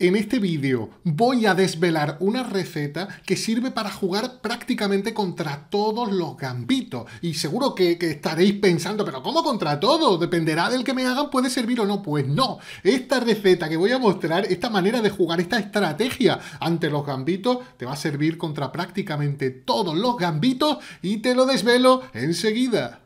En este vídeo voy a desvelar una receta que sirve para jugar prácticamente contra todos los gambitos. Y seguro que, estaréis pensando, pero ¿cómo contra todos? Dependerá del que me hagan, puede servir o no. Pues no, esta receta que voy a mostrar, esta manera de jugar, esta estrategia ante los gambitos, te va a servir contra prácticamente todos los gambitos y te lo desvelo enseguida.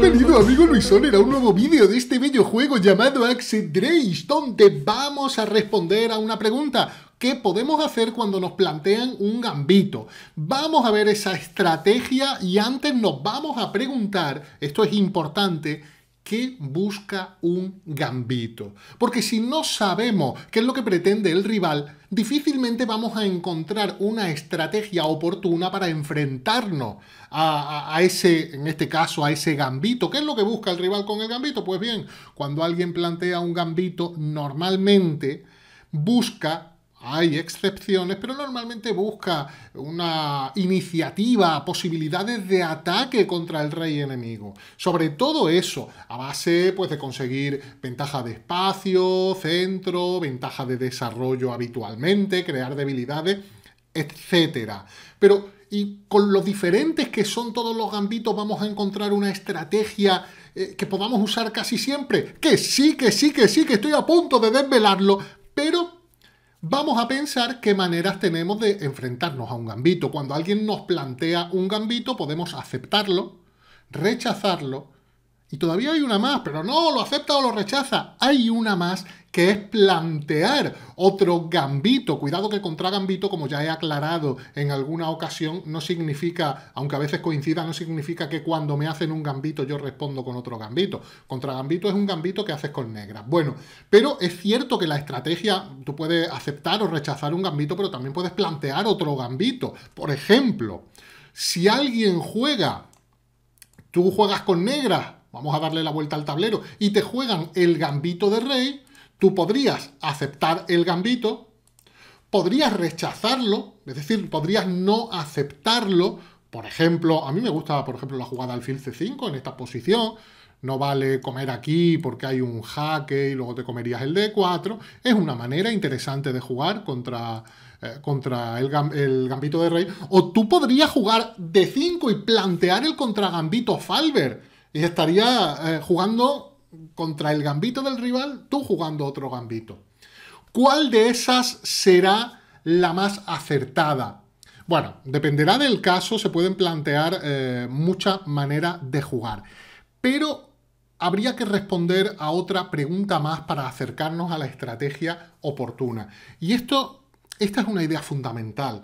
Bienvenido amigo Luisoner a un nuevo vídeo de este bello juego llamado Axe Drace, donde vamos a responder a una pregunta. ¿Qué podemos hacer cuando nos plantean un gambito? Vamos a ver esa estrategia y antes nos vamos a preguntar, esto es importante, ¿Qué busca un gambito? Porque si no sabemos qué es lo que pretende el rival, difícilmente vamos a encontrar una estrategia oportuna para enfrentarnos a, ese, en este caso, a ese gambito. ¿Qué es lo que busca el rival con el gambito? Pues bien, cuando alguien plantea un gambito, normalmente busca hay excepciones, pero normalmente busca una iniciativa, posibilidades de ataque contra el rey enemigo. Sobre todo eso, a base pues, de conseguir ventaja de espacio, centro, ventaja de desarrollo habitualmente, crear debilidades, etc. Pero, y con lo diferentes que son todos los gambitos, vamos a encontrar una estrategia eh, que podamos usar casi siempre. Que sí, que sí, que sí, que estoy a punto de desvelarlo, pero vamos a pensar qué maneras tenemos de enfrentarnos a un gambito. Cuando alguien nos plantea un gambito, podemos aceptarlo, rechazarlo, y todavía hay una más, pero no, lo acepta o lo rechaza. Hay una más que es plantear otro gambito. Cuidado que contra gambito, como ya he aclarado en alguna ocasión, no significa, aunque a veces coincida, no significa que cuando me hacen un gambito yo respondo con otro gambito. Contra gambito es un gambito que haces con negras. Bueno, pero es cierto que la estrategia, tú puedes aceptar o rechazar un gambito, pero también puedes plantear otro gambito. Por ejemplo, si alguien juega, tú juegas con negras, vamos a darle la vuelta al tablero, y te juegan el gambito de rey, tú podrías aceptar el gambito, podrías rechazarlo, es decir, podrías no aceptarlo, por ejemplo, a mí me gusta, por ejemplo, la jugada alfil c5 en esta posición, no vale comer aquí porque hay un jaque y luego te comerías el d4. Es una manera interesante de jugar contra, eh, contra el, gambito de rey. O tú podrías jugar d5 y plantear el contragambito Falver... Y estaría eh, jugando contra el gambito del rival, tú jugando otro gambito. ¿Cuál de esas será la más acertada? Bueno, dependerá del caso, se pueden plantear eh, muchas maneras de jugar. Pero habría que responder a otra pregunta más para acercarnos a la estrategia oportuna. Y esto, esta es una idea fundamental.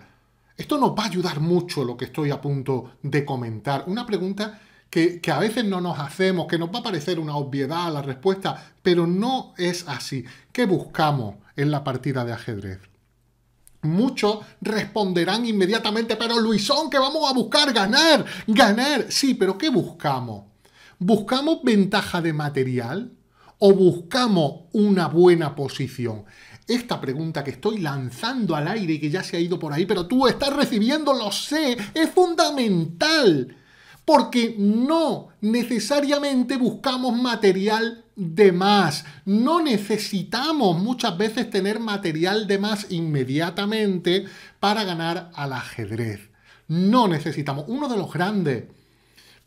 Esto nos va a ayudar mucho lo que estoy a punto de comentar. Una pregunta que, a veces no nos hacemos, que nos va a parecer una obviedad la respuesta, pero no es así. ¿Qué buscamos en la partida de ajedrez? Muchos responderán inmediatamente, pero Luisón, que vamos a buscar ganar, ganar. Sí, pero ¿qué buscamos? ¿Buscamos ventaja de material o buscamos una buena posición? Esta pregunta que estoy lanzando al aire y que ya se ha ido por ahí, pero tú estás recibiendo, lo sé, es fundamental porque no necesariamente buscamos material de más. No necesitamos muchas veces tener material de más inmediatamente para ganar al ajedrez. No necesitamos. Uno de los grandes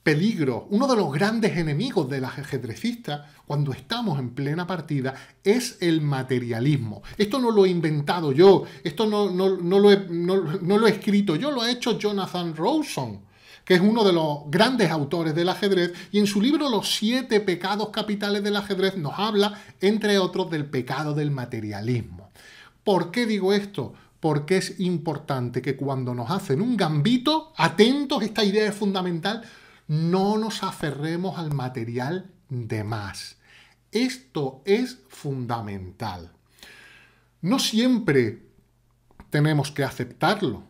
peligros, uno de los grandes enemigos del ajedrecista cuando estamos en plena partida es el materialismo. Esto no lo he inventado yo, esto no, lo, he, no lo he escrito yo, lo ha hecho Jonathan Rawson que es uno de los grandes autores del ajedrez, y en su libro Los siete pecados capitales del ajedrez nos habla, entre otros, del pecado del materialismo. ¿Por qué digo esto? Porque es importante que cuando nos hacen un gambito, atentos, esta idea es fundamental, no nos aferremos al material de más. Esto es fundamental. No siempre tenemos que aceptarlo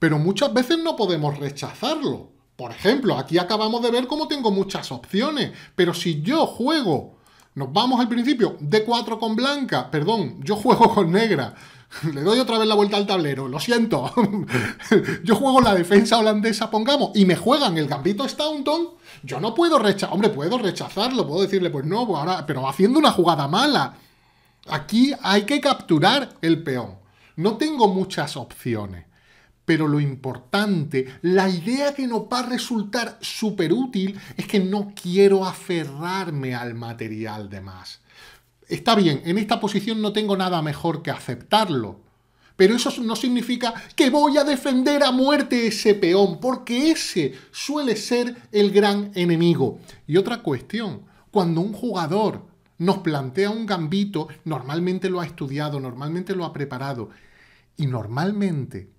pero muchas veces no podemos rechazarlo. Por ejemplo, aquí acabamos de ver cómo tengo muchas opciones, pero si yo juego, nos vamos al principio, D4 con blanca, perdón, yo juego con negra, le doy otra vez la vuelta al tablero, lo siento, yo juego la defensa holandesa, pongamos, y me juegan el gambito Staunton, yo no puedo rechazar, hombre, puedo rechazarlo, puedo decirle, pues no, pues pero haciendo una jugada mala. Aquí hay que capturar el peón. No tengo muchas opciones. Pero lo importante, la idea que nos va a resultar súper útil es que no quiero aferrarme al material de más. Está bien, en esta posición no tengo nada mejor que aceptarlo. Pero eso no significa que voy a defender a muerte ese peón, porque ese suele ser el gran enemigo. Y otra cuestión, cuando un jugador nos plantea un gambito, normalmente lo ha estudiado, normalmente lo ha preparado, y normalmente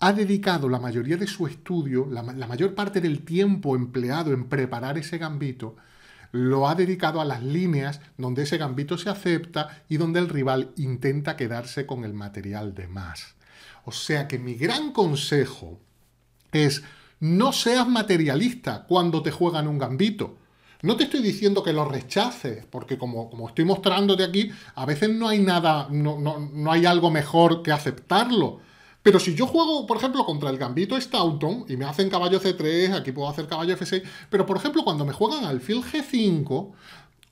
ha dedicado la mayoría de su estudio, la, mayor parte del tiempo empleado en preparar ese gambito, lo ha dedicado a las líneas donde ese gambito se acepta y donde el rival intenta quedarse con el material de más. O sea que mi gran consejo es no seas materialista cuando te juegan un gambito. No te estoy diciendo que lo rechaces, porque como, como estoy mostrándote aquí, a veces no hay nada, no hay algo mejor que aceptarlo pero si yo juego, por ejemplo, contra el gambito Staunton y me hacen caballo C3, aquí puedo hacer caballo F6, pero por ejemplo, cuando me juegan alfil G5,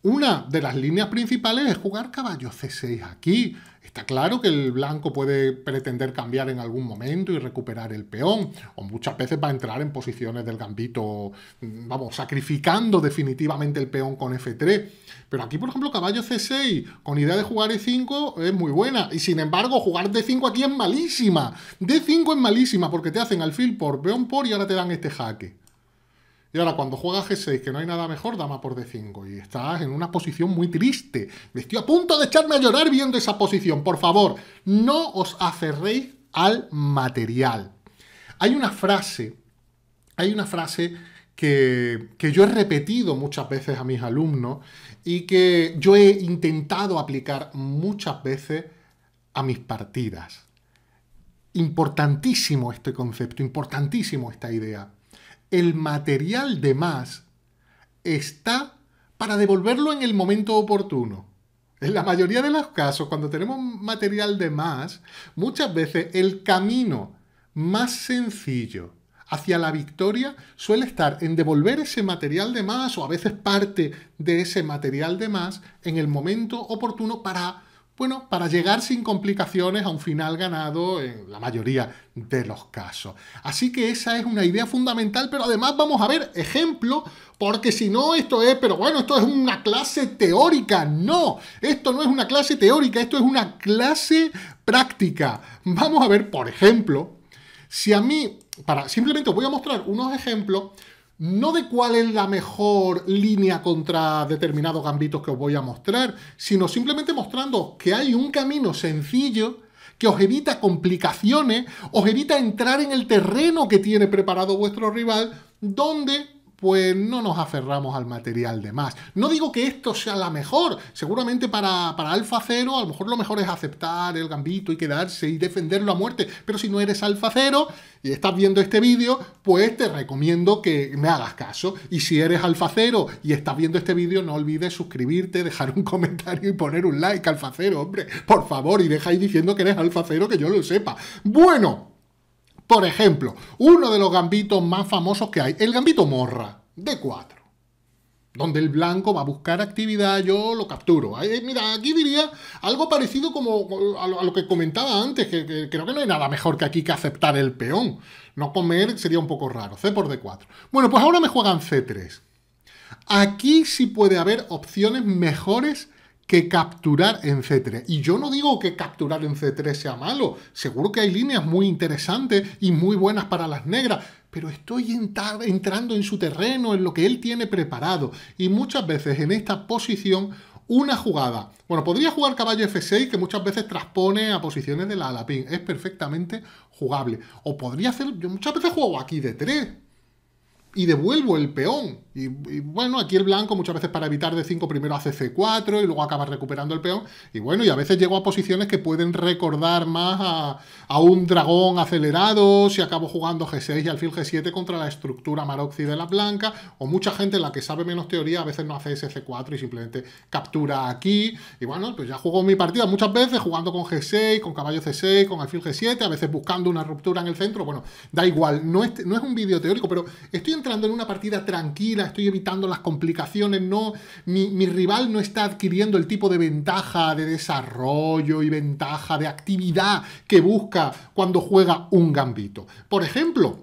una de las líneas principales es jugar caballo C6 aquí. Está claro que el blanco puede pretender cambiar en algún momento y recuperar el peón, o muchas veces va a entrar en posiciones del gambito, mm, vamos, sacrificando definitivamente el peón con F3. Pero aquí, por ejemplo, caballo C6, con idea de jugar E5, es muy buena. Y sin embargo, jugar D5 aquí es malísima. D5 es malísima porque te hacen alfil por peón por y ahora te dan este jaque. Y ahora cuando juegas G6, que no hay nada mejor, dama por D5. Y estás en una posición muy triste. Me estoy a punto de echarme a llorar viendo esa posición. Por favor, no os aferréis al material. Hay una frase, hay una frase que, que, yo he repetido muchas veces a mis alumnos y que yo he intentado aplicar muchas veces a mis partidas. Importantísimo este concepto, importantísimo esta idea. El material de más está para devolverlo en el momento oportuno. En la mayoría de los casos, cuando tenemos material de más, muchas veces el camino más sencillo hacia la victoria suele estar en devolver ese material de más o a veces parte de ese material de más en el momento oportuno para bueno, para llegar sin complicaciones a un final ganado en la mayoría de los casos. Así que esa es una idea fundamental, pero además vamos a ver ejemplo, porque si no, esto es, pero bueno, esto es una clase teórica. No, esto no es una clase teórica, esto es una clase práctica. Vamos a ver, por ejemplo, si a mí, para, simplemente os voy a mostrar unos ejemplos no de cuál es la mejor línea contra determinados gambitos que os voy a mostrar, sino simplemente mostrando que hay un camino sencillo que os evita complicaciones, os evita entrar en el terreno que tiene preparado vuestro rival, donde pues no nos aferramos al material de más. No digo que esto sea la mejor, seguramente para, para alfa cero a lo mejor lo mejor es aceptar el gambito y quedarse y defenderlo a muerte, pero si no eres alfa cero y estás viendo este vídeo, pues te recomiendo que me hagas caso. Y si eres alfa cero y estás viendo este vídeo, no olvides suscribirte, dejar un comentario y poner un like alfa cero hombre, por favor, y deja diciendo que eres alfa cero que yo lo sepa. Bueno, por ejemplo, uno de los gambitos más famosos que hay, el gambito morra, d 4 donde el blanco va a buscar actividad, yo lo capturo. Eh, mira, aquí diría algo parecido como a lo, que comentaba antes, que, que, creo que no hay nada mejor que aquí que aceptar el peón. No comer sería un poco raro, C por D4. Bueno, pues ahora me juegan C3. Aquí sí puede haber opciones mejores que capturar en C3. Y yo no digo que capturar en C3 sea malo, seguro que hay líneas muy interesantes y muy buenas para las negras, pero estoy entrando en su terreno, en lo que él tiene preparado. Y muchas veces en esta posición, una jugada. Bueno, podría jugar caballo F6, que muchas veces transpone a posiciones de la alapín. Es perfectamente jugable. O podría hacer. Yo muchas veces juego aquí de 3 y devuelvo el peón. Y, bueno, aquí el blanco muchas veces para evitar de 5 primero hace C4 y luego acaba recuperando el peón. Y bueno, y a veces llego a posiciones que pueden recordar más a, a un dragón acelerado, si acabo jugando G6 y alfil G7 contra la estructura maroxi de la blanca, o mucha gente, la que sabe menos teoría, a veces no hace ese C4 y simplemente captura aquí. Y bueno, pues ya juego mi partida muchas veces jugando con G6, con caballo C6, con alfil G7, a veces buscando una ruptura en el centro. Bueno, da igual, no es, no es un vídeo teórico, pero estoy en entrando en una partida tranquila, estoy evitando las complicaciones, no, mi, rival no está adquiriendo el tipo de ventaja de desarrollo y ventaja de actividad que busca cuando juega un gambito. Por ejemplo,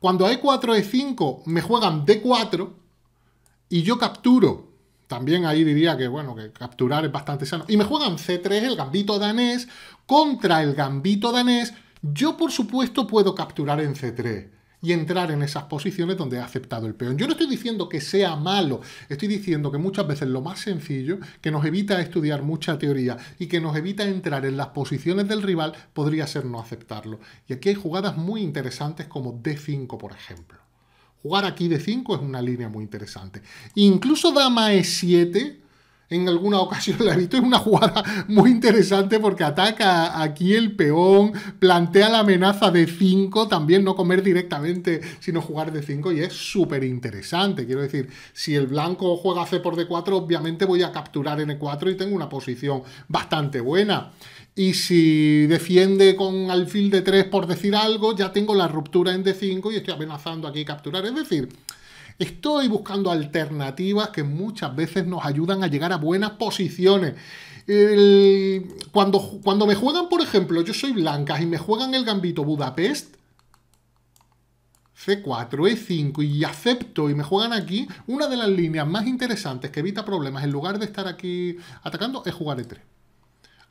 cuando E4, E5 me juegan D4 y yo capturo también ahí diría que, bueno, que capturar es bastante sano. Y me juegan C3, el gambito danés, contra el gambito danés. Yo, por supuesto, puedo capturar en C3 y entrar en esas posiciones donde ha aceptado el peón. Yo no estoy diciendo que sea malo, estoy diciendo que muchas veces lo más sencillo, que nos evita estudiar mucha teoría y que nos evita entrar en las posiciones del rival, podría ser no aceptarlo. Y aquí hay jugadas muy interesantes como D5, por ejemplo. Jugar aquí D5 es una línea muy interesante. Incluso dama E7 en alguna ocasión la he visto. Es una jugada muy interesante porque ataca aquí el peón, plantea la amenaza de 5, también no comer directamente, sino jugar de 5 y es súper interesante. Quiero decir, si el blanco juega C por D4, obviamente voy a capturar N4 y tengo una posición bastante buena. Y si defiende con alfil de 3 por decir algo, ya tengo la ruptura en D5 y estoy amenazando aquí capturar. Es decir, Estoy buscando alternativas que muchas veces nos ayudan a llegar a buenas posiciones. cuando, cuando me juegan, por ejemplo, yo soy blanca y me juegan el gambito Budapest, C4, E5 y acepto y me juegan aquí, una de las líneas más interesantes que evita problemas en lugar de estar aquí atacando es jugar E3.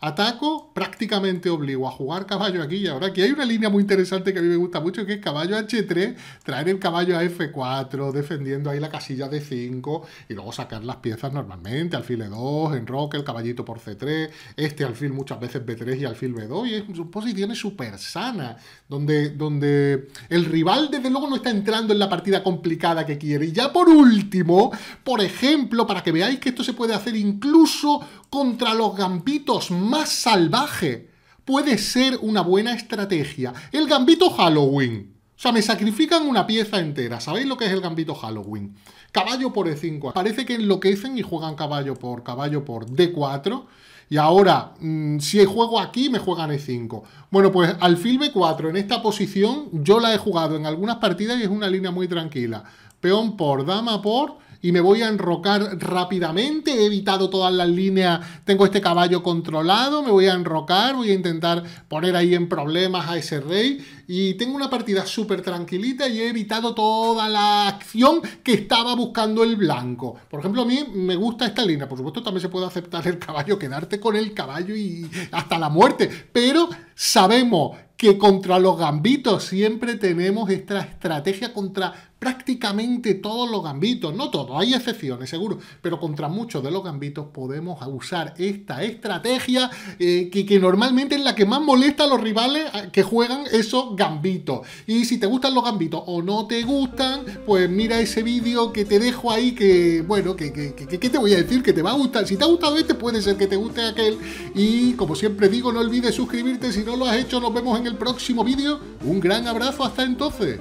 Ataco prácticamente obligo a jugar caballo aquí y ahora aquí hay una línea muy interesante que a mí me gusta mucho que es caballo H3, traer el caballo a F4, defendiendo ahí la casilla de 5 y luego sacar las piezas normalmente, alfil E2, enroque, el caballito por C3, este alfil muchas veces B3 y alfil B2 y es, una posiciones súper sana, donde, donde el rival desde luego no está entrando en la partida complicada que quiere. Y ya por último, por ejemplo, para que veáis que esto se puede hacer incluso contra los gambitos más salvajes puede ser una buena estrategia. El gambito Halloween. O sea, me sacrifican una pieza entera. ¿Sabéis lo que es el gambito Halloween? Caballo por E5. Parece que enloquecen y juegan caballo por caballo por D4. Y ahora, mm, si si juego aquí, me juegan E5. Bueno, pues alfil B4 en esta posición yo la he jugado en algunas partidas y es una línea muy tranquila. Peón por, dama por y me voy a enrocar rápidamente. He evitado todas las líneas, tengo este caballo controlado, me voy a enrocar, voy a intentar poner ahí en problemas a ese rey. Y tengo una partida súper tranquilita y he evitado toda la acción que estaba buscando el blanco. Por ejemplo, a mí me gusta esta línea. Por supuesto, también se puede aceptar el caballo, quedarte con el caballo y hasta la muerte. Pero sabemos que contra los gambitos siempre tenemos esta estrategia contra prácticamente todos los gambitos, no todos, hay excepciones seguro, pero contra muchos de los gambitos podemos usar esta estrategia eh, que, normalmente es la que más molesta a los rivales que juegan esos gambitos. Y si te gustan los gambitos o no te gustan, pues mira ese vídeo que te dejo ahí que, bueno, que te voy a decir que te va a gustar. Si te ha gustado este, puede ser que te guste aquel. Y como siempre digo, no olvides suscribirte si no lo has hecho. Nos vemos en el próximo vídeo. Un gran abrazo, hasta entonces.